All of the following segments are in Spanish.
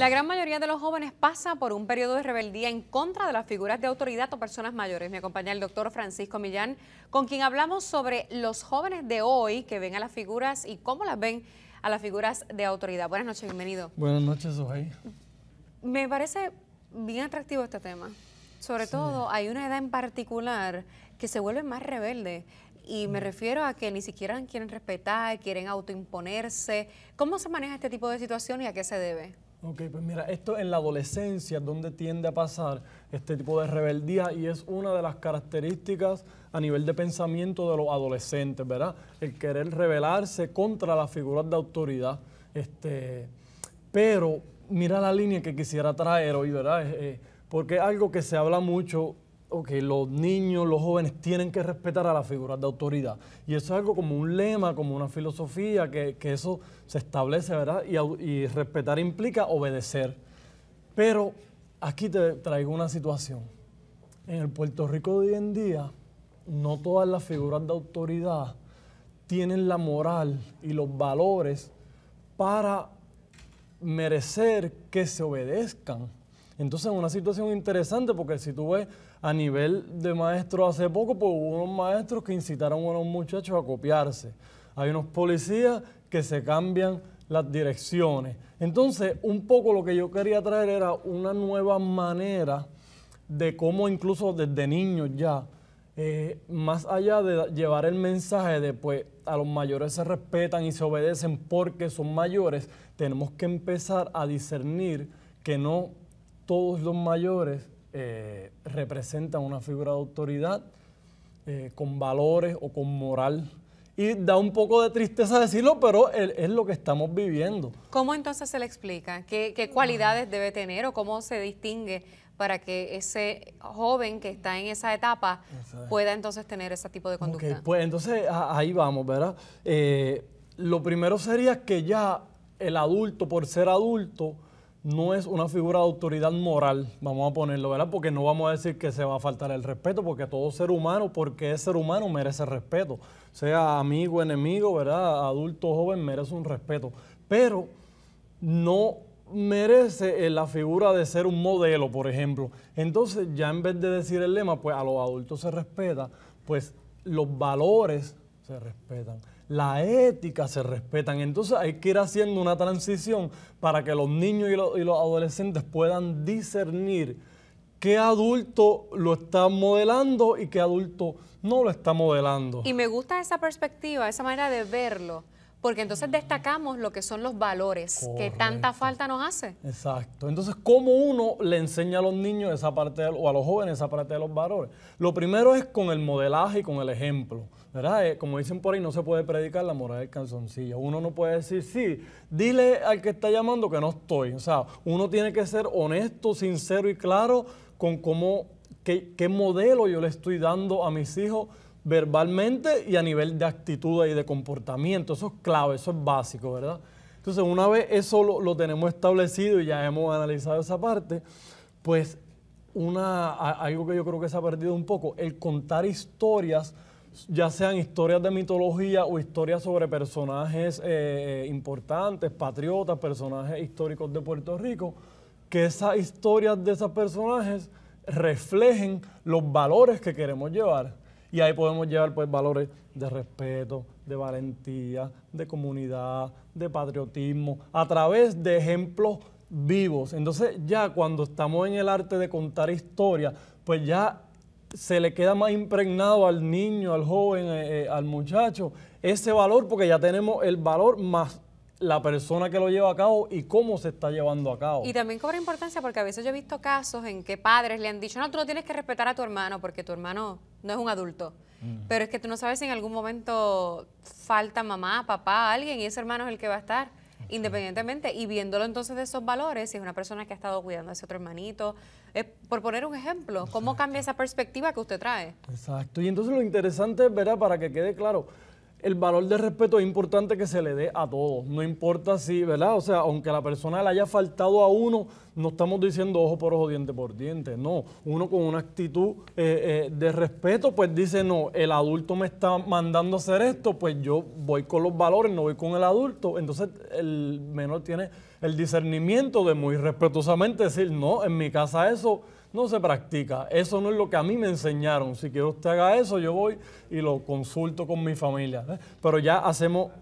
La gran mayoría de los jóvenes pasa por un periodo de rebeldía en contra de las figuras de autoridad o personas mayores. Me acompaña el doctor Francisco Millán, con quien hablamos sobre los jóvenes de hoy que ven a las figuras y cómo las ven a las figuras de autoridad. Buenas noches, bienvenido. Buenas noches, Sofía. Me parece bien atractivo este tema. Sobre todo, hay una edad en particular que se vuelve más rebelde. Y me mm. refiero a que ni siquiera quieren respetar, quieren autoimponerse. ¿Cómo se maneja este tipo de situación y a qué se debe? Ok, pues mira, esto en la adolescencia es donde tiende a pasar este tipo de rebeldía y es una de las características a nivel de pensamiento de los adolescentes, ¿verdad? El querer rebelarse contra las figuras de autoridad. Este, pero mira la línea que quisiera traer hoy, ¿verdad? Eh, eh, porque es algo que se habla mucho que los niños, los jóvenes tienen que respetar a las figuras de autoridad. Y eso es algo como un lema, como una filosofía, que, eso se establece, ¿verdad? Y, y, respetar implica obedecer. Pero aquí te traigo una situación. En el Puerto Rico de hoy en día, no todas las figuras de autoridad tienen la moral y los valores para merecer que se obedezcan entonces es una situación interesante porque si tú ves a nivel de maestro hace poco, pues hubo unos maestros que incitaron a unos muchachos a copiarse. Hay unos policías que se cambian las direcciones. Entonces, un poco lo que yo quería traer era una nueva manera de cómo incluso desde niños ya, eh, más allá de llevar el mensaje de pues a los mayores se respetan y se obedecen porque son mayores, tenemos que empezar a discernir que no todos los mayores eh, representan una figura de autoridad eh, con valores o con moral. Y da un poco de tristeza decirlo, pero es lo que estamos viviendo. ¿Cómo entonces se le explica? ¿Qué, cualidades debe tener o cómo se distingue para que ese joven que está en esa etapa pueda entonces tener ese tipo de conducta. pues entonces ahí vamos, ¿verdad? Eh, lo primero sería que ya el adulto, por ser adulto, no es una figura de autoridad moral, vamos a ponerlo, ¿verdad? Porque no vamos a decir que se va a faltar el respeto, porque todo ser humano, porque es ser humano, merece respeto. Sea amigo, enemigo, ¿verdad? Adulto, joven, merece un respeto. Pero no merece eh, la figura de ser un modelo, por ejemplo. Entonces, ya en vez de decir el lema, pues a los adultos se respeta, pues los valores se respetan, la ética se respetan. Entonces hay que ir haciendo una transición para que los niños y los, y los adolescentes puedan discernir qué adulto lo está modelando y qué adulto no lo está modelando. Y me gusta esa perspectiva, esa manera de verlo porque entonces destacamos lo que son los valores que tanta falta nos hace. Exacto. Entonces, ¿cómo uno le enseña a los niños esa parte, o a los jóvenes esa parte de los valores? Lo primero es con el modelaje y con el ejemplo. Eh, como dicen por ahí, no se puede predicar la moral del canzoncillo. Uno no puede decir, sí, dile al que está llamando que no estoy. O sea, uno tiene que ser honesto, sincero y claro con cómo, qué, qué modelo yo le estoy dando a mis hijos verbalmente y a nivel de actitud y de comportamiento. Eso es clave, eso es básico, ¿verdad? Entonces, una vez eso lo, tenemos establecido y ya hemos analizado esa parte, pues una, algo que yo creo que se ha perdido un poco, el contar historias, ya sean historias de mitología o historias sobre personajes eh, eh, importantes, patriotas, personajes históricos de Puerto Rico, que esas historias de esos personajes reflejen los valores que queremos llevar. Y ahí podemos llevar pues valores de respeto, de valentía, de comunidad, de patriotismo, a través de ejemplos vivos. Entonces ya cuando estamos en el arte de contar historias, pues ya se le queda más impregnado al niño, al joven, eh, eh, al muchacho, ese valor, porque ya tenemos el valor más la persona que lo lleva a cabo y cómo se está llevando a cabo. Y también cobra importancia porque a veces yo he visto casos en que padres le han dicho, no, tú no tienes que respetar a tu hermano porque tu hermano no es un adulto. Mm. Pero es que tú no sabes si en algún momento falta mamá, papá, alguien y ese hermano es el que va a estar, independientemente. Y viéndolo entonces de esos valores, si es una persona que ha estado cuidando a ese otro hermanito, eh, por poner un ejemplo, ¿cómo cambia esa perspectiva que usted trae? Exacto. Y entonces lo interesante, ¿verdad? Para que quede claro, el valor de respeto es importante que se le dé a todos, no importa si, ¿verdad? O sea, aunque la persona le haya faltado a uno, no estamos diciendo ojo por ojo, diente por diente, no. Uno con una actitud eh, eh, de respeto, pues dice, no, el adulto me está mandando a hacer esto, pues yo voy con los valores, no voy con el adulto. Entonces el menor tiene el discernimiento de muy respetuosamente decir, no, en mi casa eso no se practica. Eso no es lo que a mí me enseñaron. Si quiero usted haga eso, yo voy y lo consulto con mi familia. ¿eh? Pero ya hacemos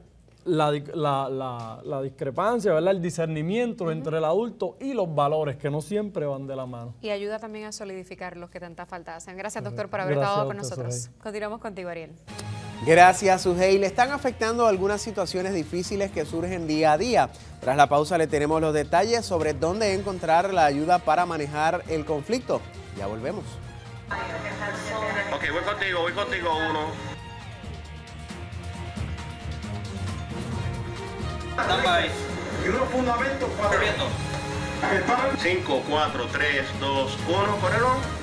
la, la, la, discrepancia, ¿verdad? el discernimiento entre el adulto y los valores, que no siempre van de la mano. Y ayuda también a solidificar los que tanta falta hacen. Gracias, doctor, por haber estado con nosotros. Continuamos contigo, Ariel. Gracias, Sugei. Le están afectando algunas situaciones difíciles que surgen día a día. Tras la pausa le tenemos los detalles sobre dónde encontrar la ayuda para manejar el conflicto. Ya volvemos. Ok, voy contigo, voy contigo uno. Grupo fundamento tres, 5, 4, 3, 2, correlo.